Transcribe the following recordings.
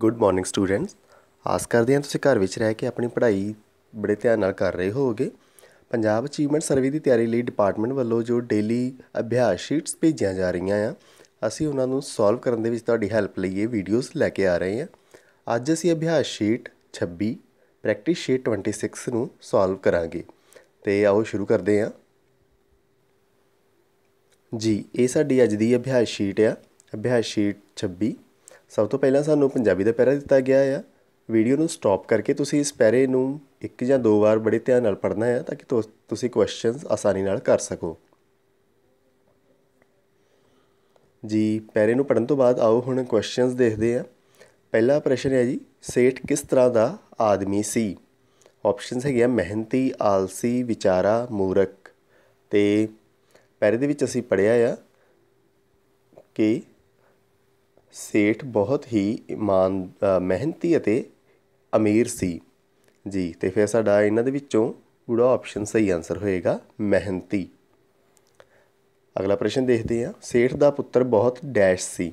Good morning students ਆਸ ਕਰਦੇ ਹਾਂ ਤੁਸੀਂ ਘਰ ਵਿੱਚ ਰਹਿ ਕੇ ਆਪਣੀ ਪੜ੍ਹਾਈ ਬੜੇ ਧਿਆਨ ਨਾਲ ਕਰ ਰਹੇ ਹੋਵੋਗੇ ਪੰਜਾਬ ਅਚੀਵਮੈਂਟ ਸਰਵੇ ਦੀ ਤਿਆਰੀ ਲਈ ਡਿਪਾਰਟਮੈਂਟ ਵੱਲੋਂ ਜੋ ਡੇਲੀ ਅਭਿਆਸ ਸ਼ੀਟਸ ਭੇਜੀਆਂ ਜਾ ਰਹੀਆਂ ਆ ਅਸੀਂ ਉਹਨਾਂ ਨੂੰ ਸੋਲਵ ਕਰਨ ਦੇ ਵਿੱਚ ਤੁਹਾਡੀ ਹੈਲਪ ਲਈ ਇਹ ਵੀਡੀਓਜ਼ ਲੈ ਕੇ ਆ ਰਹੇ ਹਾਂ ਅੱਜ ਅਸੀਂ ਅਭਿਆਸ ਸ਼ੀਟ 26 ਪ੍ਰੈਕਟਿਸ ਸ਼ੀਟ 26 ਨੂੰ ਸੋਲਵ ਕਰਾਂਗੇ ਤੇ ਆਓ ਸ਼ੁਰੂ ਕਰਦੇ ਹਾਂ ਜੀ ਇਹ ਸਾਡੀ ਅੱਜ ਦੀ ਅਭਿਆਸ ਸ਼ੀਟ ਆ ਅਭਿਆਸ ਸ਼ੀਟ 26 ਸਭ ਤੋਂ ਪਹਿਲਾਂ ਸਾਨੂੰ ਪੰਜਾਬੀ ਦਾ ਪੈਰਾ ਦਿੱਤਾ ਗਿਆ ਆ ਵੀਡੀਓ ਨੂੰ ਸਟਾਪ ਕਰਕੇ ਤੁਸੀਂ ਇਸ ਪੈਰੇ ਨੂੰ ਇੱਕ ਜਾਂ ਦੋ ਵਾਰ ਬੜੇ ਧਿਆਨ ਨਾਲ ਪੜ੍ਹਨਾ ਹੈ ਤਾਂ ਕਿ ਤੁਸੀਂ ਕੁਐਸਚਨਸ ਆਸਾਨੀ ਨਾਲ ਕਰ ਸਕੋ ਜੀ ਪੈਰੇ ਨੂੰ ਪੜਨ ਤੋਂ ਬਾਅਦ ਆਓ ਹੁਣ ਕੁਐਸਚਨਸ ਦੇਖਦੇ ਆ ਪਹਿਲਾ ਪ੍ਰਸ਼ਨ ਹੈ ਜੀ ਸੇਠ ਕਿਸ ਤਰ੍ਹਾਂ ਦਾ ਆਦਮੀ ਸੀ ਆਪਸ਼ਨਸ ਹੈਗੇ ਆ ਮਿਹਨਤੀ ਆਲਸੀ ਵਿਚਾਰਾ ਮੂਰਖ ਤੇ ਪੈਰੇ ਦੇ ਵਿੱਚ ਅਸੀਂ ਪੜਿਆ ਆ ਕਿ ਸੇਠ ਬਹੁਤ ਹੀ ਇਮਾਨ ਮਿਹਨਤੀ ਅਤੇ ਅਮੀਰ ਸੀ ਜੀ ਤੇ ਫਿਰ ਸਾਡਾ ਇਹਨਾਂ ਦੇ ਵਿੱਚੋਂ ਪੂਰਾ ਆਪਸ਼ਨ ਸਹੀ ਆਨਸਰ ਹੋਏਗਾ ਮਿਹਨਤੀ ਅਗਲਾ ਪ੍ਰਸ਼ਨ ਦੇਖਦੇ ਹਾਂ ਸੇਠ ਦਾ ਪੁੱਤਰ ਬਹੁਤ ਡੈਸ਼ ਸੀ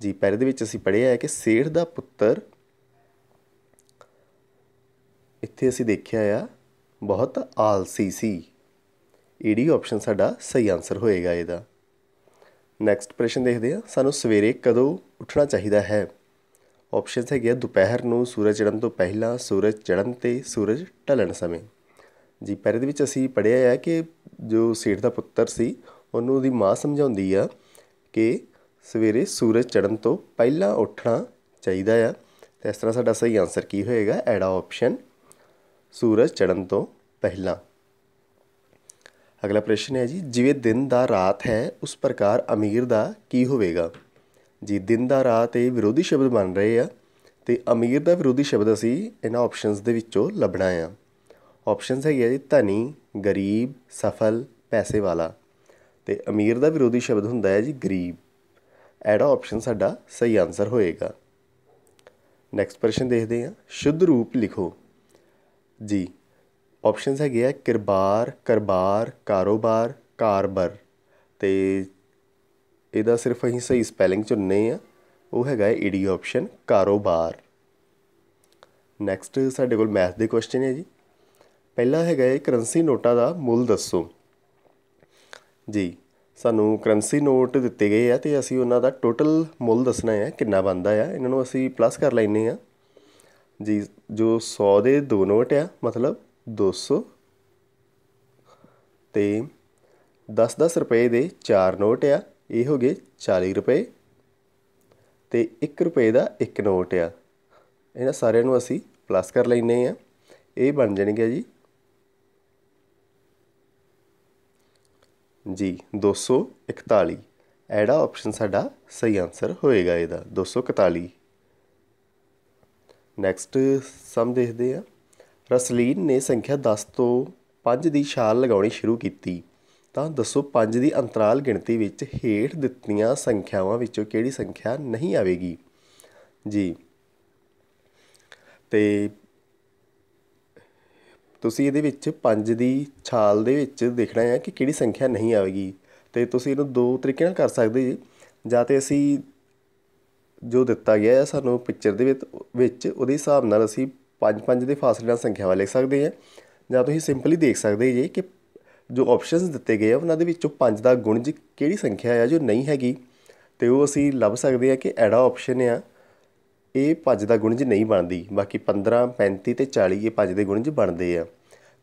ਜੀ ਪਹਿਲੇ ਦੇ ਵਿੱਚ ਅਸੀਂ ਪੜ੍ਹਿਆ ਹੈ ਕਿ ਸੇਠ ਦਾ ਪੁੱਤਰ ਇੱਥੇ ਅਸੀਂ ਦੇਖਿਆ ਆ ਬਹੁਤ ਆਲਸੀ ਸੀ ਈਡੀ ਆਪਸ਼ਨ ਸਾਡਾ ਸਹੀ ਆਨਸਰ ਹੋਏਗਾ ਇਹਦਾ ਨੈਕਸਟ ਪ੍ਰਸ਼ਨ ਦੇਖਦੇ ਹਾਂ ਸਾਨੂੰ ਸਵੇਰੇ ਕਦੋਂ ਉੱਠਣਾ ਚਾਹੀਦਾ ਹੈ ਆਪਸ਼ਨਸ ਹੈਗੇ ਦੁਪਹਿਰ ਨੂੰ ਸੂਰਜ ਚੜ੍ਹਨ ਤੋਂ ਪਹਿਲਾਂ ਸੂਰਜ ਚੜ੍ਹਨ ਤੇ ਸੂਰਜ ਢਲਣ ਸਮੇਂ ਜੀ ਪਹਿਰੇ ਦੇ ਵਿੱਚ ਅਸੀਂ ਪੜਿਆ ਹੈ ਕਿ ਜੋ ਸੇਠ ਦਾ ਪੁੱਤਰ ਸੀ ਉਹਨੂੰ ਉਹਦੀ ਮਾਂ ਸਮਝਾਉਂਦੀ ਆ ਕਿ ਸਵੇਰੇ ਸੂਰਜ ਚੜ੍ਹਨ ਤੋਂ ਪਹਿਲਾਂ ਉੱਠਣਾ ਚਾਹੀਦਾ ਆ ਤੇ ਇਸ ਤਰ੍ਹਾਂ ਸਾਡਾ ਸਹੀ ਆਨਸਰ ਕੀ ਹੋਏਗਾ ਐਡਾ ਆਪਸ਼ਨ ਸੂਰਜ ਚੜ੍ਹਨ ਤੋਂ ਪਹਿਲਾਂ ਅਗਲਾ ਪ੍ਰਸ਼ਨ ਹੈ ਜੀ ਜਿਵੇਂ ਦਿਨ ਦਾ ਰਾਤ ਹੈ ਉਸ ਪ੍ਰਕਾਰ ਅਮੀਰ ਦਾ ਕੀ ਹੋਵੇਗਾ ਜੀ ਦਿਨ ਦਾ ਰਾਤ ਇਹ ਵਿਰੋਧੀ ਸ਼ਬਦ ਬਣ ਰਹੇ ਆ ਤੇ ਅਮੀਰ ਦਾ ਵਿਰੋਧੀ ਸ਼ਬਦ ਅਸੀਂ ਇਹਨਾਂ ਆਪਸ਼ਨਸ ਦੇ ਵਿੱਚੋਂ ਲੱਭਣਾ ਆ ਆਪਸ਼ਨਸ ਹੈਗੇ ਜੀ ਧਨੀ ਗਰੀਬ ਸਫਲ ਪੈਸੇ ਵਾਲਾ ਤੇ ਅਮੀਰ ਦਾ ਵਿਰੋਧੀ ਸ਼ਬਦ ਹੁੰਦਾ ਹੈ ਜੀ ਗਰੀਬ ਐਡਾ ਆਪਸ਼ਨ ਸਾਡਾ ਸਹੀ ਆਨਸਰ ਹੋਏਗਾ ਨੈਕਸਟ ਪ੍ਰਸ਼ਨ ਦੇਖਦੇ ਆ ਸ਼ੁੱਧ ਰੂਪ ਲਿਖੋ ਜੀ ਆਪਸ਼ਨਸ ਹੈਗੇ ਆ ਕਿਰਬਾਰ ਕਰਬਾਰ ਕਾਰੋਬਾਰ ਕਾਰਬਰ ਤੇ ਇਹਦਾ ਸਿਰਫ ਅਸੀਂ ਸਹੀ ਸਪੈਲਿੰਗ ਚੁਣਨੇ ਆ ਉਹ ਹੈਗਾ ਹੈ ਈਡੀ ਆਪਸ਼ਨ ਕਾਰੋਬਾਰ ਨੈਕਸਟ ਸਾਡੇ ਕੋਲ ਮੈਥ ਦੇ ਕੁਐਸਚਨ ਹੈ ਜੀ ਪਹਿਲਾ ਹੈਗਾ ਹੈ ਕਰੰਸੀ ਨੋਟਾਂ ਦਾ ਮੁੱਲ ਦੱਸੋ ਜੀ ਸਾਨੂੰ ਕਰੰਸੀ ਨੋਟ ਦਿੱਤੇ ਗਏ ਆ ਤੇ ਅਸੀਂ ਉਹਨਾਂ ਦਾ ਟੋਟਲ ਮੁੱਲ ਦੱਸਣਾ ਹੈ ਕਿੰਨਾ ਬਣਦਾ ਆ ਇਹਨਾਂ ਨੂੰ ਅਸੀਂ ਪਲੱਸ ਕਰ ਲੈਨੇ ਆ ਜੀ ਜੋ 100 ਦੇ ਦੋ ਨੋਟ ਆ ਮਤਲਬ 200 ਤੇ 10-10 ਰੁਪਏ ਦੇ ਚਾਰ ਨੋਟ ਆ ਇਹ ਹੋ ਗਏ 40 ਰੁਪਏ ਤੇ 1 ਰੁਪਏ ਦਾ ਇੱਕ ਨੋਟ ਆ ਇਹਨਾਂ ਸਾਰਿਆਂ ਨੂੰ ਅਸੀਂ ਪਲੱਸ ਕਰ ਲੈਨੇ ਆ ਇਹ ਬਣ ਜਾਣਗੇ ਜੀ ਜੀ 241 ਐਡਾ ਆਪਸ਼ਨ ਸਾਡਾ ਸਹੀ ਆਨਸਰ ਹੋਏਗਾ ਇਹਦਾ 241 ਨੈਕਸਟ ਸਮ ਦੇਖਦੇ ਆ ਰਸਲੀਨ ਨੇ ਸੰਖਿਆ 10 ਤੋਂ 5 ਦੀ ਛਾਲ ਲਗਾਉਣੀ ਸ਼ੁਰੂ ਕੀਤੀ ਤਾਂ ਦੱਸੋ 5 ਦੀ ਅੰਤਰਾਲ ਗਿਣਤੀ ਵਿੱਚ ਹੇਠ ਦਿੱਤੀਆਂ ਸੰਖਿਆਵਾਂ ਵਿੱਚੋਂ ਕਿਹੜੀ ਸੰਖਿਆ ਨਹੀਂ ਆਵੇਗੀ ਜੀ ਤੇ ਤੁਸੀਂ ਇਹਦੇ ਵਿੱਚ 5 ਦੀ ਛਾਲ ਦੇ ਵਿੱਚ ਦੇਖਣਾ ਹੈ ਕਿ ਕਿਹੜੀ ਸੰਖਿਆ ਨਹੀਂ ਆਵੇਗੀ ਤੇ ਤੁਸੀਂ ਇਹਨੂੰ ਦੋ ਤਰੀਕੇ ਨਾਲ ਕਰ ਸਕਦੇ ਜੀ ਜਾਂ ਤੇ ਅਸੀਂ ਜੋ ਦਿੱਤਾ ਗਿਆ ਹੈ ਸਾਨੂੰ ਪਿਕਚਰ ਦੇ ਵਿੱਚ ਵਿੱਚ ਉਹਦੇ ਹਿਸਾਬ ਨਾਲ ਅਸੀਂ 5-5 ਦੇ ਫਾਸਲੇ ਨਾਲ ਸੰਖਿਆਵਾਂ ਲਿਖ ਸਕਦੇ ਹਾਂ ਜਾਂ ਤੁਸੀਂ ਸਿੰਪਲੀ ਦੇਖ ਸਕਦੇ ਜੇ ਕਿ ਜੋ ਆਪਸ਼ਨਸ ਦਿੱਤੇ ਗਏ ਆ ਉਹਨਾਂ ਦੇ ਵਿੱਚੋਂ 5 ਦਾ ਗੁਣਜ ਕਿਹੜੀ ਸੰਖਿਆ ਆ ਜੋ ਨਹੀਂ ਹੈਗੀ ਤੇ ਉਹ ਅਸੀਂ ਲੱਭ ਸਕਦੇ ਆ ਕਿ ਐੜਾ ਆਪਸ਼ਨ ਆ ਇਹ 5 ਦਾ ਗੁਣਜ ਨਹੀਂ ਬਣਦੀ ਬਾਕੀ 15 35 ਤੇ 40 ਇਹ 5 ਦੇ ਗੁਣਜ ਬਣਦੇ ਆ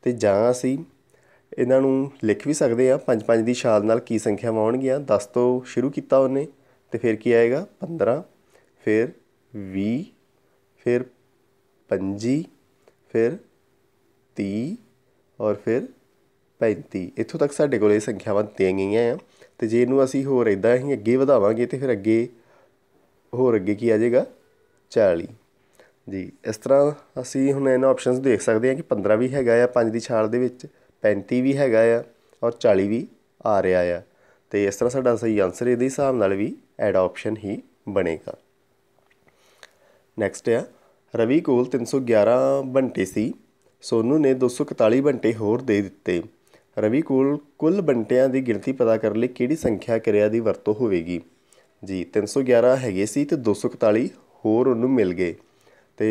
ਤੇ ਜਾਂ ਅਸੀਂ ਇਹਨਾਂ ਨੂੰ ਲਿਖ ਵੀ ਸਕਦੇ ਆ 5 5 ਦੀ ਛਾਲ ਨਾਲ ਕੀ ਸੰਖਿਆਵਾਂ ਆਉਣਗੀਆਂ 10 ਤੋਂ ਸ਼ੁਰੂ ਕੀਤਾ ਉਹਨੇ ਤੇ ਫਿਰ ਕੀ ਆਏਗਾ 15 ਫਿਰ 20 ਫਿਰ 25 ਫਿਰ 30 ਔਰ ਫਿਰ 35 ਇੱਥੋਂ ਤੱਕ ਸਾਡੇ ਕੋਲ ਇਹ ਸੰਖਿਆਵਾਂ ਦਿੱਤੀਆਂ ਗਈਆਂ ਆ ਤੇ ਜੇ ਇਹਨੂੰ ਅਸੀਂ ਹੋਰ ਇਦਾਂ ਹੀ ਅੱਗੇ ਵਧਾਵਾਂਗੇ ਤੇ ਫਿਰ ਅੱਗੇ ਹੋਰ ਅੱਗੇ ਕੀ ਆ ਜਾਏਗਾ 40 ਜੀ ਇਸ ਤਰ੍ਹਾਂ ਅਸੀਂ ਹੁਣ ਇਹਨਾਂ ਆਪਸ਼ਨਸ ਦੇਖ ਸਕਦੇ ਹਾਂ ਕਿ 15 ਵੀ ਹੈਗਾ ਆ 5 ਦੀ ਛਾਲ ਦੇ ਵਿੱਚ 35 ਵੀ ਹੈਗਾ ਆ ਔਰ 40 ਵੀ ਆ ਰਿਹਾ ਆ ਤੇ ਇਸ ਤਰ੍ਹਾਂ ਸਾਡਾ ਸਹੀ ਆਨਸਰ ਇਹਦੇ ਹਿਸਾਬ ਨਾਲ ਵੀ ਐਡ ਆਪਸ਼ਨ ਹੀ ਬਣੇਗਾ ਨੈਕਸਟ ਆ ਰਵੀ ਕੋਲ 311 ਬੰਟੇ ਸੀ ਸੋਨੂ ਨੇ 241 ਬੰਟੇ ਹੋਰ ਦੇ ਦਿੱਤੇ ਰਵੀ ਕੋਲ ਕੁੱਲ ਬੰਟਿਆਂ ਦੀ ਗਿਣਤੀ ਪਤਾ ਕਰਨ ਲਈ ਕਿਹੜੀ ਸੰਖਿਆ ਕਿਰਿਆ ਦੀ ਵਰਤੋਂ ਹੋਵੇਗੀ ਜੀ 311 ਹੈਗੇ ਸੀ ਤੇ 241 ਹੋਰ ਉਹਨੂੰ ਮਿਲ ਗਏ ਤੇ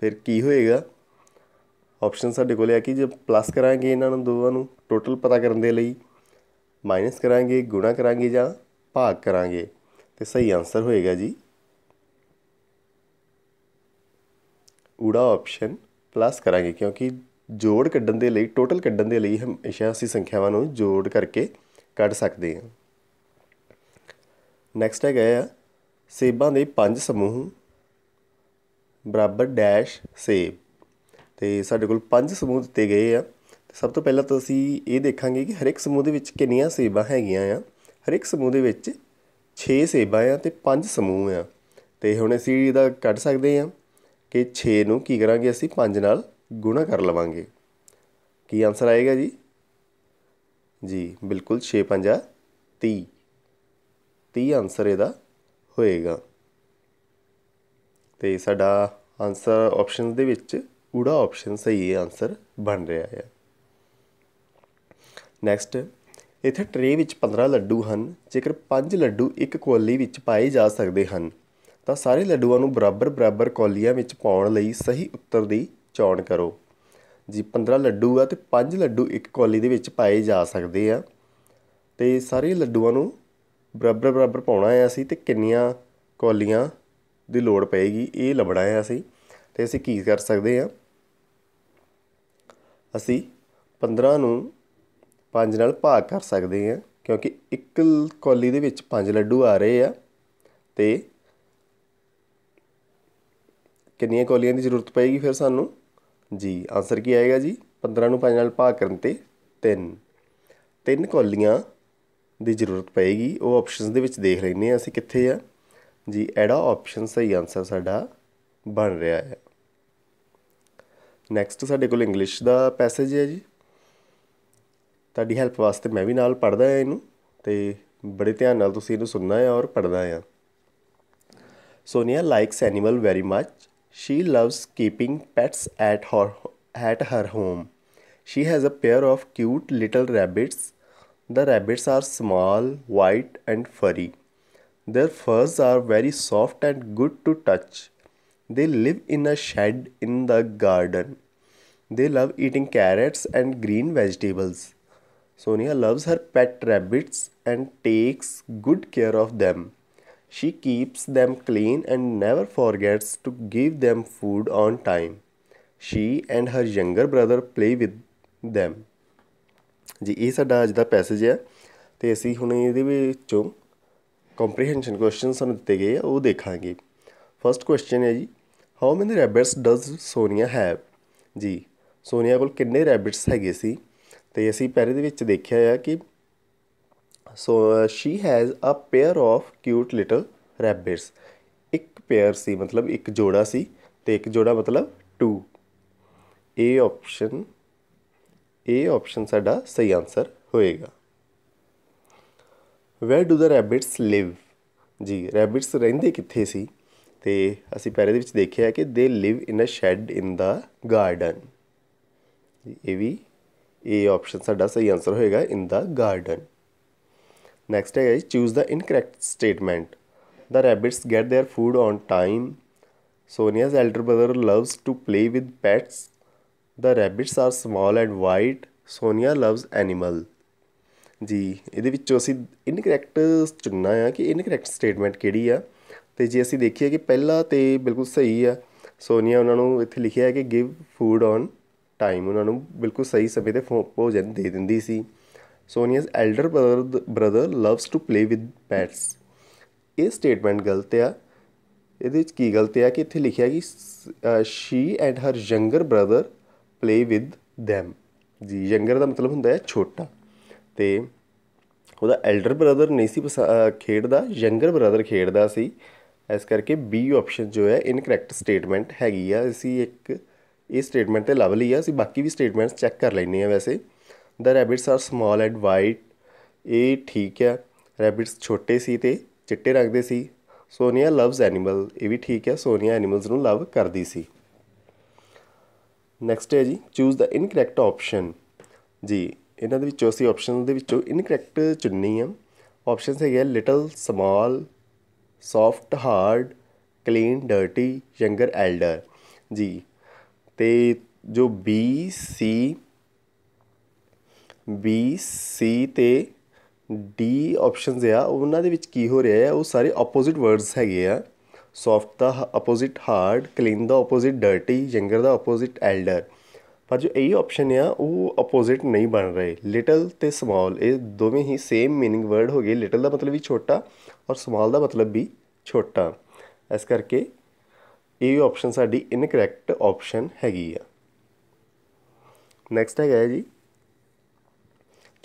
ਫਿਰ ਕੀ ਹੋਏਗਾ ਆਪਸ਼ਨ ਸਾਡੇ ਕੋਲੇ ਆ ਕਿ ਜੇ ਪਲੱਸ ਕਰਾਂਗੇ ਇਹਨਾਂ ਨੂੰ ਦੋਵਾਂ ਨੂੰ ਟੋਟਲ ਪਤਾ ਕਰਨ ਦੇ ਲਈ ਮਾਈਨਸ ਕਰਾਂਗੇ ਗੁਣਾ ਕਰਾਂਗੇ ਜਾਂ ਭਾਗ ਕਰਾਂਗੇ ਤੇ ਸਹੀ ਆਨਸਰ ਹੋਏਗਾ ਜੀ ਉੜਾ ਆਪਸ਼ਨ ਪਲੱਸ ਕਰਾਂਗੇ ਕਿਉਂਕਿ ਜੋੜ ਕੱਢਣ ਦੇ ਲਈ ਟੋਟਲ ਕੱਢਣ ਦੇ ਲਈ ਹਮੇਸ਼ਾ ਅਸੀਂ ਸੰਖਿਆਵਾਂ ਨੂੰ ਜੋੜ ਕਰਕੇ ਕੱਢ ਸਕਦੇ ਹਾਂ ਨੈਕਸਟ ਹੈ ਆ ਸੇਬਾਂ ਦੇ ਪੰਜ ਸਮੂਹ ਬਰਾਬਰ ਡੈਸ਼ ਸੇਬ ਤੇ ਸਾਡੇ ਕੋਲ ਪੰਜ ਸਮੂਹ ਦਿੱਤੇ ਗਏ ਆ ਸਭ ਤੋਂ ਪਹਿਲਾਂ ਤਾਂ ਅਸੀਂ ਇਹ ਦੇਖਾਂਗੇ ਕਿ ਹਰ ਇੱਕ ਸਮੂਹ ਦੇ ਵਿੱਚ ਕਿੰਨੀਆਂ ਸੇਬਾਂ ਹੈਗੀਆਂ ਆ ਹਰ ਇੱਕ ਸਮੂਹ ਦੇ ਵਿੱਚ 6 ਸੇਬਾਂ ਆ ਤੇ 5 ਸਮੂਹ ਆ ਤੇ ਹੁਣ ਅਸੀਂ ਇਹਦਾ ਕੱਢ ਸਕਦੇ ਆ ਕਿ 6 ਨੂੰ ਕੀ ਕਰਾਂਗੇ ਅਸੀਂ 5 ਨਾਲ ਗੁਣਾ ਕਰ ਲਵਾਂਗੇ ਕੀ ਆਨਸਰ ਆਏਗਾ ਜੀ ਜੀ ਬਿਲਕੁਲ 6 5 30 30 ਆਨਸਰ ਇਹਦਾ ਹੋਏਗਾ ਤੇ ਸਾਡਾ ਆਨਸਰ ਆਪਸ਼ਨਸ ਦੇ ਵਿੱਚ ਉੜਾ ਆਪਸ਼ਨ ਸਹੀ ਆਨਸਰ ਬਣ ਰਿਹਾ ਹੈ ਨੈਕਸਟ ਇੱਥੇ ਟ੍ਰੇ ਵਿੱਚ 15 ਲੱਡੂ ਹਨ ਜੇਕਰ 5 ਲੱਡੂ ਇੱਕ ਕੋਲੀ ਵਿੱਚ ਪਾਏ ਜਾ ਸਕਦੇ ਹਨ ਤਾਂ ਸਾਰੇ ਲੱਡੂਆਂ ਨੂੰ ਬਰਾਬਰ ਬਰਾਬਰ ਕੋਲੀਆਂ ਵਿੱਚ ਪਾਉਣ ਲਈ ਸਹੀ ਉੱਤਰ ਦੀ ਚੌਣ ਕਰੋ ਜੀ 15 ਲੱਡੂ ਆ ਤੇ 5 ਲੱਡੂ ਇੱਕ ਕੌਲੀ ਦੇ ਵਿੱਚ ਪਾਏ ਜਾ ਸਕਦੇ ਆ ਤੇ ਸਾਰੇ ਲੱਡੂਆਂ ਨੂੰ ਬਰਾਬਰ ਬਰਾਬਰ ਪਾਉਣਾ ਹੈ ਅਸੀਂ ਤੇ ਕਿੰਨੀਆਂ ਕੋਲੀਆਂ ਦੀ ਲੋੜ ਪਏਗੀ ਇਹ ਲੱਭਣਾ ਹੈ ਅਸੀਂ ਤੇ ਅਸੀਂ ਕੀ ਕਰ ਸਕਦੇ ਆ ਅਸੀਂ 15 ਨੂੰ 5 ਨਾਲ ਭਾਗ ਕਰ ਸਕਦੇ ਆ ਕਿਉਂਕਿ ਇੱਕ ਕੌਲੀ ਦੇ ਵਿੱਚ 5 ਲੱਡੂ ਆ ਰਹੇ ਆ ਤੇ ਕਿੰਨੀਆਂ ਕੋਲੀਆਂ ਦੀ ਜ਼ਰੂਰਤ ਪਏਗੀ ਫਿਰ ਸਾਨੂੰ ਜੀ ਆਨਸਰ ਕੀ ਆਏਗਾ ਜੀ 15 ਨੂੰ 5 ਨਾਲ ਭਾਗ ਕਰਨ ਤੇ 3 ਤਿੰਨ ਕੋਲੀਆਂ ਦੀ ਜ਼ਰੂਰਤ ਪਏਗੀ ਉਹ ਆਪਸ਼ਨਸ ਦੇ ਵਿੱਚ ਦੇਖ ਲੈਨੇ ਆ ਅਸੀਂ ਕਿੱਥੇ ਆ ਜੀ ਐਡਾ ਆਪਸ਼ਨ ਸਹੀ ਆਨਸਰ ਸਾਡਾ ਬਣ ਰਿਹਾ ਹੈ ਨੈਕਸਟ ਸਾਡੇ ਕੋਲ ਇੰਗਲਿਸ਼ ਦਾ ਪੈਸੇਜ ਹੈ ਜੀ ਤੁਹਾਡੀ ਹੈਲਪ ਵਾਸਤੇ ਮੈਂ ਵੀ ਨਾਲ ਪੜਦਾ ਹਾਂ ਇਹਨੂੰ ਤੇ ਬੜੇ ਧਿਆਨ ਨਾਲ ਤੁਸੀਂ ਇਹਨੂੰ ਸੁਣਨਾ ਹੈ ਔਰ ਪੜਦਾ ਹੈ Sonia likes animal very much She loves keeping pets at her, at her home. She has a pair of cute little rabbits. The rabbits are small, white, and furry. Their furs are very soft and good to touch. They live in a shed in the garden. They love eating carrots and green vegetables. Sonia loves her pet rabbits and takes good care of them. She keeps them clean and never forgets to give them food on time. She and her younger brother play with them. ਜੀ ਇਹ ਸਾਡਾ ਅੱਜ ਦਾ passage ਹੈ ਤੇ ਅਸੀਂ ਹੁਣ ਇਹਦੇ ਵਿੱਚੋਂ ਕੰਪਰੀਹੈਂਸ਼ਨ ਕੁਐਸਚਨ ਸਾਨੂੰ ਦਿੱਤੇ ਗਏ ਆ ਉਹ ਦੇਖਾਂਗੇ ਫਰਸਟ ਕੁਐਸਚਨ ਹੈ ਜੀ how many rabbits does Sonia have ਜੀ ਸੋਨੀਆ ਕੋਲ ਕਿੰਨੇ ਰੈਬਿਟਸ ਹੈਗੇ ਸੀ ਤੇ ਅਸੀਂ ਪਹਿਲੇ ਦੇ ਵਿੱਚ ਦੇਖਿਆ ਆ ਕਿ so uh, she has a pair of cute little rabbits ਇੱਕ ਪੇਅਰ ਸੀ ਮਤਲਬ ਇੱਕ ਜੋੜਾ ਸੀ ਤੇ ਇੱਕ ਜੋੜਾ ਮਤਲਬ 2 A ਆਪਸ਼ਨ A ਆਪਸ਼ਨ ਸਾਡਾ ਸਹੀ ਆਨਸਰ ਹੋਏਗਾ ਵੇਅਰ ਡੂ ਦਾ ਰੈਬਿਟਸ ਲਿਵ ਜੀ ਰੈਬਿਟਸ ਰਹਿੰਦੇ ਕਿੱਥੇ ਸੀ ਤੇ ਅਸੀਂ ਪਹਿਲੇ ਦੇ ਵਿੱਚ ਦੇਖਿਆ ਕਿ ਦੇ ਲਿਵ ਇਨ ਅ ਸ਼ੈਡ ਇਨ ਦਾ ਗਾਰਡਨ ਇਹ ਵੀ ਇਹ ਆਪਸ਼ਨ ਸਾਡਾ ਸਹੀ ਆਨਸਰ ਹੋਏਗਾ in the garden Next is choose the incorrect statement. The rabbits get their food on time. Sonia's elder brother loves to play with pets. The rabbits are small and white. Sonia loves animal. ਜੀ ਇਹਦੇ ਵਿੱਚੋਂ ਅਸੀਂ incorrect ਚੁਣਨਾ ਆ ਕਿ incorrect statement ਕਿਹੜੀ ਆ ਤੇ ਜੇ ਅਸੀਂ ਦੇਖੀਏ ਕਿ ਪਹਿਲਾ ਤੇ ਬਿਲਕੁਲ ਸਹੀ ਆ ਸੋਨੀਆ ਉਹਨਾਂ ਨੂੰ ਇੱਥੇ ਲਿਖਿਆ ਹੈ ਕਿ ਗਿਵ ਫੂਡ ਔਨ ਟਾਈਮ ਉਹਨਾਂ ਨੂੰ ਬਿਲਕੁਲ ਸਹੀ ਸਮੇਂ ਤੇ ਭੋਜਨ ਦੇ ਦਿੰਦੀ ਸੀ Sonia's elder brother brother loves to play with pets ਇਹ ਸਟੇਟਮੈਂਟ ਗਲਤ ਆ ਇਹਦੇ ਵਿੱਚ ਕੀ ਗਲਤ ਆ ਕਿ ਇੱਥੇ ਲਿਖਿਆ ਕਿ she and her younger brother play with them ਜੀ ਯੰਗਰ ਦਾ ਮਤਲਬ ਹੁੰਦਾ ਹੈ ਛੋਟਾ ਤੇ ਉਹਦਾ ਐਲਡਰ ਬ੍ਰਦਰ ਨਹੀਂ ਸੀ ਖੇਡਦਾ ਯੰਗਰ ਬ੍ਰਦਰ ਖੇਡਦਾ ਸੀ ਇਸ ਕਰਕੇ ਬੀ ਆਪਸ਼ਨ ਜੋ ਹੈ ਇਨਕਰੈਕਟ ਸਟੇਟਮੈਂਟ ਹੈਗੀ ਆ ਅਸੀਂ ਇੱਕ ਇਹ ਸਟੇਟਮੈਂਟ ਤੇ ਲਵ ਲਈ ਆ ਅਸੀਂ ਬਾਕੀ ਵੀ ਸਟੇਟਮੈਂਟਸ ਚੈੱਕ ਕਰ ਲੈਣੇ ਆ ਵੈਸੇ ਦਾ rabbits are small and white ਇਹ ਠੀਕ ਹੈ ਰੈਬਿਟਸ ਛੋਟੇ ਸੀ ਤੇ ਚਿੱਟੇ ਰੱਖਦੇ ਸੀ ਸੋਨੀਆ ਲਵਸ ਐਨੀਮਲ ਇਹ ਵੀ ਠੀਕ ਹੈ ਸੋਨੀਆ ਐਨੀਮਲਸ ਨੂੰ ਲਵ ਕਰਦੀ ਸੀ ਨੈਕਸਟ ਹੈ ਜੀ ਚੂਜ਼ ਦਾ ਇਨਕਰੈਕਟ ਆਪਸ਼ਨ ਜੀ ਇਹਨਾਂ ਦੇ ਵਿੱਚੋਂ ਅਸੀਂ ਆਪਸ਼ਨ ਦੇ ਵਿੱਚੋਂ ਇਨਕਰੈਕਟ ਚੁਣਨੀ ਆ ਆਪਸ਼ਨਸ ਹੈਗੇ little small soft hard clean dirty younger elder ਜੀ ਤੇ ਜੋ ਬੀ ਸੀ ਬੀ ਸੀ ਤੇ ਡੀ ਆਪਸ਼ਨਸ ਆ ਉਹਨਾਂ ਦੇ ਵਿੱਚ ਕੀ ਹੋ ਰਿਹਾ ਹੈ ਉਹ ਸਾਰੇ ਆਪੋਜ਼ਿਟ ਵਰਡਸ ਹੈਗੇ ਆ ਸੌਫਟ ਦਾ ਆਪੋਜ਼ਿਟ ਹਾਰਡ ਕਲੀਨ ਦਾ ਆਪੋਜ਼ਿਟ ਡਰਟੀ ਯੰਗਰ ਦਾ ਆਪੋਜ਼ਿਟ ਐਲਡਰ ਪਰ ਜੋ ਇਹ ਆਪਸ਼ਨ ਆ ਉਹ ਆਪੋਜ਼ਿਟ ਨਹੀਂ ਬਣ ਰਹੇ ਲਿਟਲ ਤੇ ਸਮਾਲ ਇਹ ਦੋਵੇਂ ਹੀ ਸੇਮ मीनिंग ਵਰਡ ਹੋ ਗਏ ਲਿਟਲ ਦਾ ਮਤਲਬ ਵੀ ਛੋਟਾ ਔਰ ਸਮਾਲ ਦਾ ਮਤਲਬ ਵੀ ਛੋਟਾ ਇਸ ਕਰਕੇ ਇਹ ਆਪਸ਼ਨ ਸਾਡੀ ਇਨਕਰੈਕਟ ਆਪਸ਼ਨ ਹੈਗੀ ਆ ਨੈਕਸਟ ਹੈਗਾ ਜੀ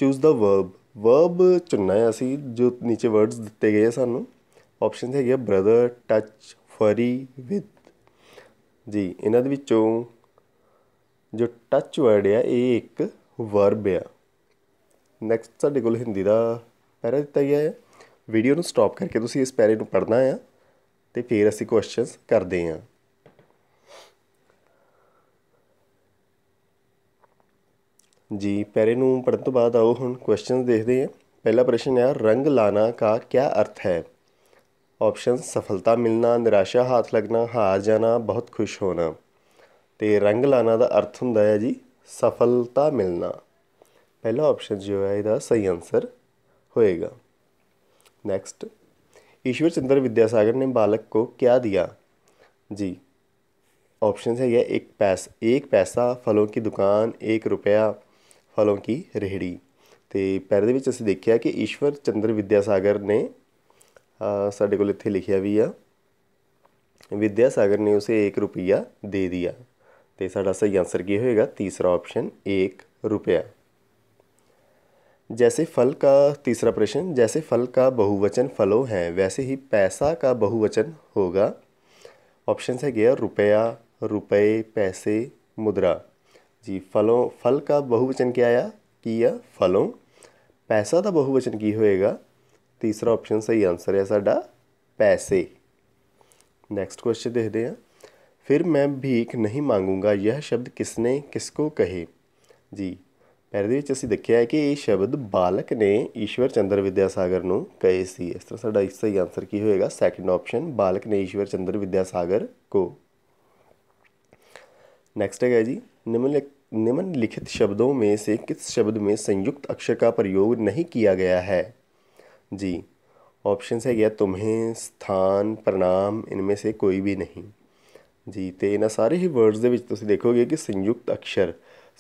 ਚੂਜ਼ ਦਾ verb verb ਚੁਣਨਾ ਹੈ ਅਸੀਂ ਜੋ نیچے ਵਰਡਸ ਦਿੱਤੇ ਗਏ ਸਾਨੂੰ ਹੈ ਹੈਗੇ ਬ੍ਰਦਰ ਟੱਚ ਫਰੀ ਵਿਦ ਜੀ ਇਹਨਾਂ ਦੇ ਵਿੱਚੋਂ ਜੋ ਟੱਚ ਵਰਡ ਆ ਇਹ ਇੱਕ ਵਰਬ ਆ ਨੈਕਸਟ ਸਾਡੇ ਕੋਲ ਹਿੰਦੀ ਦਾ ਪੈਰਾ ਦਿੱਤਾ ਗਿਆ ਹੈ ਵੀਡੀਓ ਨੂੰ ਸਟਾਪ ਕਰਕੇ ਤੁਸੀਂ ਇਸ ਪੈਰੇ ਨੂੰ ਪੜ੍ਹਨਾ ਹੈ ਤੇ ਫਿਰ ਅਸੀਂ ਕੁਐਸਚਨਸ ਕਰਦੇ ਹਾਂ ਜੀ ਪੈਰੇ ਨੂੰ ਪੜਨ ਤੋਂ ਬਾਅਦ ਆਓ ਹੁਣ ਕੁਐਸਚਨਸ ਦੇਖਦੇ ਹਾਂ ਪਹਿਲਾ ਪ੍ਰਸ਼ਨ ਹੈ ਰੰਗ ਲਾਣਾ ਦਾ ਕੀ ਅਰਥ ਹੈ ਆਪਸ਼ਨ ਸਫਲਤਾ ਮਿਲਣਾ ਨਿਰਾਸ਼ਾ ਹੱਥ ਲੱਗਣਾ ਹਾਰ ਜਾਣਾ ਬਹੁਤ ਖੁਸ਼ ਹੋਣਾ ਤੇ ਰੰਗ ਲਾਣਾ ਦਾ ਅਰਥ ਹੁੰਦਾ ਹੈ ਜੀ ਸਫਲਤਾ ਮਿਲਣਾ ਪਹਿਲਾ ਆਪਸ਼ਨ ਜੋ ਹੈ ਇਹਦਾ ਸਹੀ ਆਨਸਰ ਹੋਏਗਾ ਨੈਕਸਟ ਈਸ਼ਵਰ ਚੰਦਰ ਵਿਦਿਆਸਾਗਰ ਨੇ ਬਾਲਕ को ਦਿਆ ਜੀ जी ਹੈ ਇਹ ਇੱਕ ਪੈਸਾ ਇੱਕ ਪੈਸਾ फलों ਕੀ ਦੁਕਾਨ 1 ਰੁਪਿਆ ਫਲੋਂ ਕੀ ਰਹਿੜੀ ਤੇ ਪੈਰ ਦੇ ਵਿੱਚ ਅਸੀਂ ਦੇਖਿਆ ਕਿ ਈਸ਼ਵਰ ਚੰਦਰ ਵਿਦਿਆਸਾਗਰ ਨੇ ਸਾਡੇ ਕੋਲ ਇੱਥੇ ਲਿਖਿਆ ਵੀ ਆ ਵਿਦਿਆਸਾਗਰ ਨੇ ਉਸੇ 1 ਰੁਪਿਆ ਦੇ ਦਿਆ ਤੇ ਸਾਡਾ ਸਹੀ ਆਨਸਰ ਕੀ ਹੋਏਗਾ ਤੀਸਰਾ ਆਪਸ਼ਨ 1 ਰੁਪਿਆ जैसे फल का तीसरा प्रश्न जैसे फल का बहुवचन ਫਲੋ है वैसे ही पैसा का बहुवचन होगा ਆਪਸ਼ਨਸ है गया रुपया रुपए पैसे मुद्रा ਜੀ ਫਲੋਂ ਫਲ ਦਾ ਬਹੁਵਚਨ ਕੀ ਆਇਆ ਕੀ ਆ ਫਲੋਂ ਪੈਸਾ ਦਾ ਬਹੁਵਚਨ ਕੀ ਹੋਏਗਾ ਤੀਸਰਾ ਆਪਸ਼ਨ ਸਹੀ ਆਨਸਰ ਹੈ ਸਾਡਾ ਪੈਸੇ ਨੈਕਸਟ ਕੁਐਸਚਨ ਦੇਖਦੇ ਆ ਫਿਰ ਮੈਂ ਭੀਖ ਨਹੀਂ ਮੰਗੂੰਗਾ ਇਹ ਸ਼ਬਦ ਕਿਸਨੇ ਕਿਸਕੋ ਕਹੇ ਜੀ ਪਹਿਲੇ ਦੇ ਵਿੱਚ ਅਸੀਂ ਦੇਖਿਆ ਹੈ ਕਿ ਇਹ ਸ਼ਬਦ ਬਾਲਕ ਨੇ ਈਸ਼ਵਰ ਚੰਦਰ ਵਿਦਿਆਸਾਗਰ ਨੂੰ ਕਹੇ ਸੀ ਇਸ ਤਰ੍ਹਾਂ ਸਾਡਾ ਸਹੀ ਆਨਸਰ ਕੀ ਹੋਏਗਾ ਸੈਕੰਡ ਆਪਸ਼ਨ ਬਾਲਕ ਨੇ ਈਸ਼ਵਰ ਚੰਦਰ ਵਿਦਿਆਸਾਗਰ ਕੋ ਨੈਕਸਟ ਹੈਗਾ ਜੀ निम्नलिखित शब्दों में से किस शब्द में संयुक्त अक्षर का प्रयोग नहीं किया गया है जी ऑप्शन है गया तुम्हें ਸਥਾਨ ਪ੍ਰਣਾਮ ਇਨमें से ਕੋਈ ਵੀ ਨਹੀਂ ਜੀ ਤੇ ਇਹਨਾਂ ਸਾਰੇ ਹੀ ਵਰਡਸ ਦੇ ਵਿੱਚ ਤੁਸੀਂ ਦੇਖੋਗੇ ਕਿ ਸੰਯੁਕਤ ਅਕਸ਼ਰ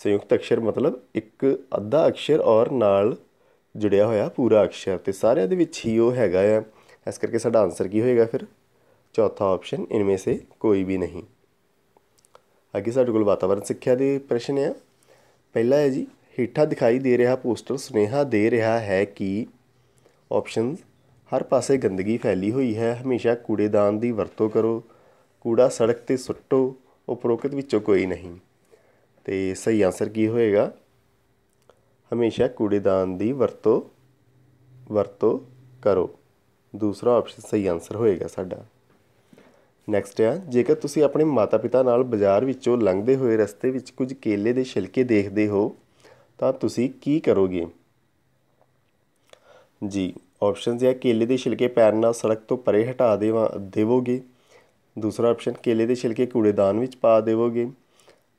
ਸੰਯੁਕਤ ਅਕਸ਼ਰ ਮਤਲਬ ਇੱਕ ਅੱਧਾ ਅਕਸ਼ਰ ਔਰ ਨਾਲ ਜੁੜਿਆ ਹੋਇਆ ਪੂਰਾ ਅਕਸ਼ਰ ਤੇ ਸਾਰਿਆਂ ਦੇ ਵਿੱਚ ਹੀ ਉਹ ਹੈਗਾ ਆ ਇਸ ਕਰਕੇ ਸਾਡਾ ਆਨਸਰ ਕੀ ਹੋਏਗਾ ਫਿਰ ਚੌਥਾ ਆਪਸ਼ਨ ਇਨमें से ਕੋਈ ਵੀ ਨਹੀਂ ਅੱਗੇ ਸਾਡੇ ਕੋਲ ਵਾਤਾਵਰਣ ਸਿੱਖਿਆ ਦੇ ਪ੍ਰਸ਼ਨ ਆ ਪਹਿਲਾ ਹੈ ਜੀ ਹੀਠਾ ਦਿਖਾਈ ਦੇ ਰਿਹਾ ਪੋਸਟਰ ਸੁਨੇਹਾ ਦੇ ਰਿਹਾ ਹੈ ਕਿ ਆਪਸ਼ਨਸ ਹਰ ਪਾਸੇ ਗੰਦਗੀ ਫੈਲੀ ਹੋਈ ਹੈ ਹਮੇਸ਼ਾ ਕੂੜੇਦਾਨ ਦੀ ਵਰਤੋਂ ਕਰੋ ਕੂੜਾ ਸੜਕ ਤੇ ਸੁੱਟੋ ਉਪਰੋਕਤ ਵਿੱਚੋਂ ਕੋਈ ਨਹੀਂ ਤੇ ਸਹੀ ਆਨਸਰ ਕੀ ਹੋਏਗਾ ਹਮੇਸ਼ਾ ਕੂੜੇਦਾਨ ਦੀ ਵਰਤੋਂ ਵਰਤੋਂ ਕਰੋ ਦੂਸਰਾ ਆਪਸ਼ਨ ਸਹੀ ਆਨਸਰ ਹੋਏਗਾ ਸਾਡਾ ਨੈਕਸਟ ਹੈ ਜੇਕਰ ਤੁਸੀਂ ਆਪਣੇ ਮਾਤਾ-ਪਿਤਾ ਨਾਲ ਬਾਜ਼ਾਰ ਵਿੱਚੋਂ ਲੰਘਦੇ ਹੋਏ ਰਸਤੇ ਵਿੱਚ ਕੁਝ ਕੇਲੇ ਦੇ ਛਿਲਕੇ ਦੇਖਦੇ ਹੋ ਤਾਂ ਤੁਸੀਂ ਕੀ ਕਰੋਗੇ ਜੀ ਆਪਸ਼ਨਸ ਹੈ ਕੇਲੇ ਦੇ ਛਿਲਕੇ ਪੈਰ ਨਾਲ ਸੜਕ ਤੋਂ ਪਰੇ ਹਟਾ ਦੇਵਾ ਦੇਵੋਗੇ ਦੂਸਰਾ ਆਪਸ਼ਨ ਕੇਲੇ ਦੇ ਛਿਲਕੇ ਕੂੜੇਦਾਨ ਵਿੱਚ ਪਾ ਦੇਵੋਗੇ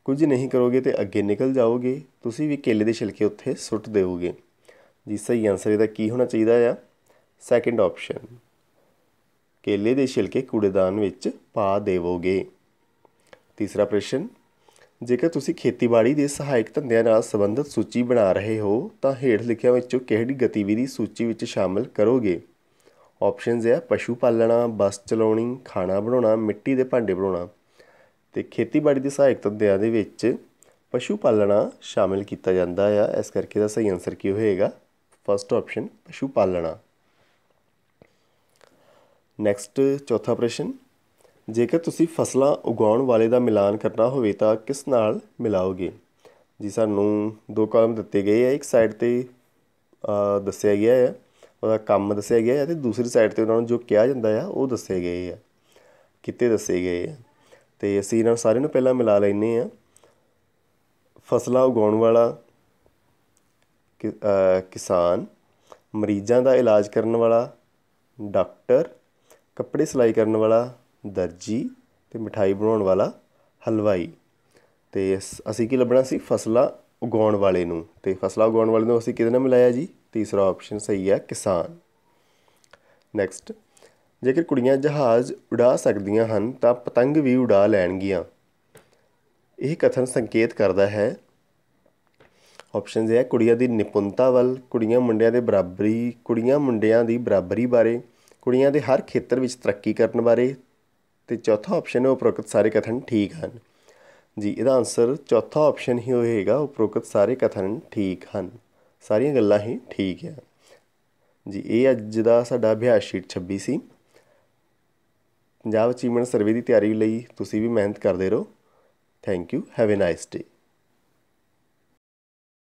ਕੁਝ ਨਹੀਂ ਕਰੋਗੇ ਤੇ ਅੱਗੇ ਨਿਕਲ ਜਾਓਗੇ ਤੁਸੀਂ ਵੀ ਕੇਲੇ ਦੇ ਛਿਲਕੇ ਉੱਥੇ ਸੁੱਟ ਦੇਵੋਗੇ ਜੀ ਸਹੀ ਆਨਸਰ ਇਹਦਾ ਕੀ ਹੋਣਾ ਚਾਹੀਦਾ ਆ ਸੈਕੰਡ ਆਪਸ਼ਨ ਕੇਲੇ ਦੇ ਛਿਲਕੇ ਕੂੜੇਦਾਨ ਵਿੱਚ ਪਾ ਦੇਵੋਗੇ ਤੀਸਰਾ ਪ੍ਰਸ਼ਨ ਜੇਕਰ ਤੁਸੀਂ ਖੇਤੀਬਾੜੀ ਦੇ ਸਹਾਇਕ ਧੰਦਿਆਂ ਨਾਲ ਸੰਬੰਧਿਤ ਸੂਚੀ ਬਣਾ ਰਹੇ ਹੋ ਤਾਂ ਹੇਠ ਲਿਖਿਆਂ ਵਿੱਚੋਂ ਕਿਹੜੀ ਗਤੀਵਿਧੀ ਸੂਚੀ ਵਿੱਚ ਸ਼ਾਮਲ ਕਰੋਗੇ ਆਪਸ਼ਨਸ ਹੈ ਪਸ਼ੂ ਪਾਲਣਾ ਬੱਸ ਚਲਾਉਣੀ ਖਾਣਾ ਬਣਾਉਣਾ ਮਿੱਟੀ ਦੇ ਭਾਂਡੇ ਬਣਾਉਣਾ ਤੇ ਖੇਤੀਬਾੜੀ ਦੇ ਸਹਾਇਕ ਧੰਦਿਆਂ ਦੇ ਵਿੱਚ ਪਸ਼ੂ ਪਾਲਣਾ ਸ਼ਾਮਿਲ ਕੀਤਾ ਜਾਂਦਾ ਆ ਇਸ ਕਰਕੇ ਦਾ ਸਹੀ ਆਨਸਰ ਕੀ ਹੋਏਗਾ ਫਸਟ ਆਪਸ਼ਨ ਪਸ਼ੂ ਪਾਲਣਾ ਨੈਕਸਟ ਚੌਥਾ ਪ੍ਰਸ਼ਨ ਜੇਕਰ ਤੁਸੀਂ ਫਸਲਾਂ ਉਗਾਉਣ ਵਾਲੇ ਦਾ ਮਿਲਾਨ ਕਰਨਾ ਹੋਵੇ ਤਾਂ ਕਿਸ ਨਾਲ ਮਿਲਾਓਗੇ ਜੀ ਸਾਨੂੰ ਦੋ ਕਾਲਮ ਦਿੱਤੇ ਗਏ ਆ ਇੱਕ ਸਾਈਡ ਤੇ ਦੱਸਿਆ ਗਿਆ ਹੈ ਉਹਦਾ ਕੰਮ ਦੱਸਿਆ ਗਿਆ ਹੈ ਤੇ ਦੂਸਰੀ ਸਾਈਡ ਤੇ ਉਹਨਾਂ ਨੂੰ ਜੋ ਕਿਹਾ ਜਾਂਦਾ ਹੈ ਉਹ ਦੱਸੇ ਗਏ ਆ ਕਿਤੇ ਦੱਸੇ ਗਏ ਆ ਤੇ ਅਸੀਂ ਇਹਨਾਂ ਸਾਰਿਆਂ ਨੂੰ ਪਹਿਲਾਂ ਮਿਲਾ ਲੈਨੇ ਆ ਫਸਲਾਂ ਉਗਾਉਣ ਵਾਲਾ ਕਿਸਾਨ ਮਰੀਜ਼ਾਂ ਦਾ ਇਲਾਜ ਕਰਨ ਵਾਲਾ ਡਾਕਟਰ ਕੱਪੜੇ ਸਿਲਾਈ ਕਰਨ ਵਾਲਾ ਦਰਜੀ ਤੇ ਮਠਾਈ ਬਣਾਉਣ ਵਾਲਾ ਹਲਵਾਈ ਤੇ ਅਸੀਂ ਕੀ ਲੱਭਣਾ ਸੀ ਫਸਲਾਂ ਉਗਾਉਣ ਵਾਲੇ ਨੂੰ ਤੇ ਫਸਲਾਂ ਉਗਾਉਣ ਵਾਲੇ ਨੂੰ ਅਸੀਂ ਕਿਹਦੇ ਨਾਲ ਮਿਲਾਇਆ ਜੀ ਤੀਸਰਾ ਆਪਸ਼ਨ ਸਹੀ ਹੈ ਕਿਸਾਨ ਨੈਕਸਟ ਜੇਕਰ ਕੁੜੀਆਂ ਜਹਾਜ਼ ਉਡਾ ਸਕਦੀਆਂ ਹਨ ਤਾਂ ਪਤੰਗ ਵੀ ਉਡਾ ਲੈਣਗੀਆਂ ਇਹ ਕਥਨ ਸੰਕੇਤ ਕਰਦਾ ਹੈ ਆਪਸ਼ਨਸ ਹੈ ਕੁੜੀਆਂ ਦੀ ਨਿਪੁੰਨਤਾ ਵੱਲ ਕੁੜੀਆਂ ਮੁੰਡਿਆਂ ਦੇ ਬਰਾਬਰੀ ਕੁੜੀਆਂ ਮੁੰਡਿਆਂ ਦੀ ਬਰਾਬਰੀ ਬਾਰੇ ਕੁੜੀਆਂ ਦੇ ਹਰ ਖੇਤਰ ਵਿੱਚ ਤਰੱਕੀ ਕਰਨ ਬਾਰੇ ਤੇ ਚੌਥਾ ਆਪਸ਼ਨ ਹੈ ਉਪਰੋਕਤ ਸਾਰੇ ਕਥਨ ਠੀਕ ਹਨ ਜੀ ਇਹਦਾ ਆਨਸਰ ਚੌਥਾ ਆਪਸ਼ਨ ਹੀ ਹੋਏਗਾ ਉਪਰੋਕਤ ਸਾਰੇ ਕਥਨ ਠੀਕ ਹਨ ਸਾਰੀਆਂ ਗੱਲਾਂ ਹੀ ਠੀਕ ਹੈ ਜੀ ਇਹ ਅੱਜ ਦਾ ਸਾਡਾ ਅਭਿਆਸ ਸ਼ੀਟ 26 ਸੀ ਪੰਜਾਬ ਅਚੀਵਮੈਂਟ ਸਰਵੇ ਦੀ ਤਿਆਰੀ ਲਈ ਤੁਸੀਂ ਵੀ ਮਿਹਨਤ ਕਰਦੇ ਰਹੋ thank you have a nice day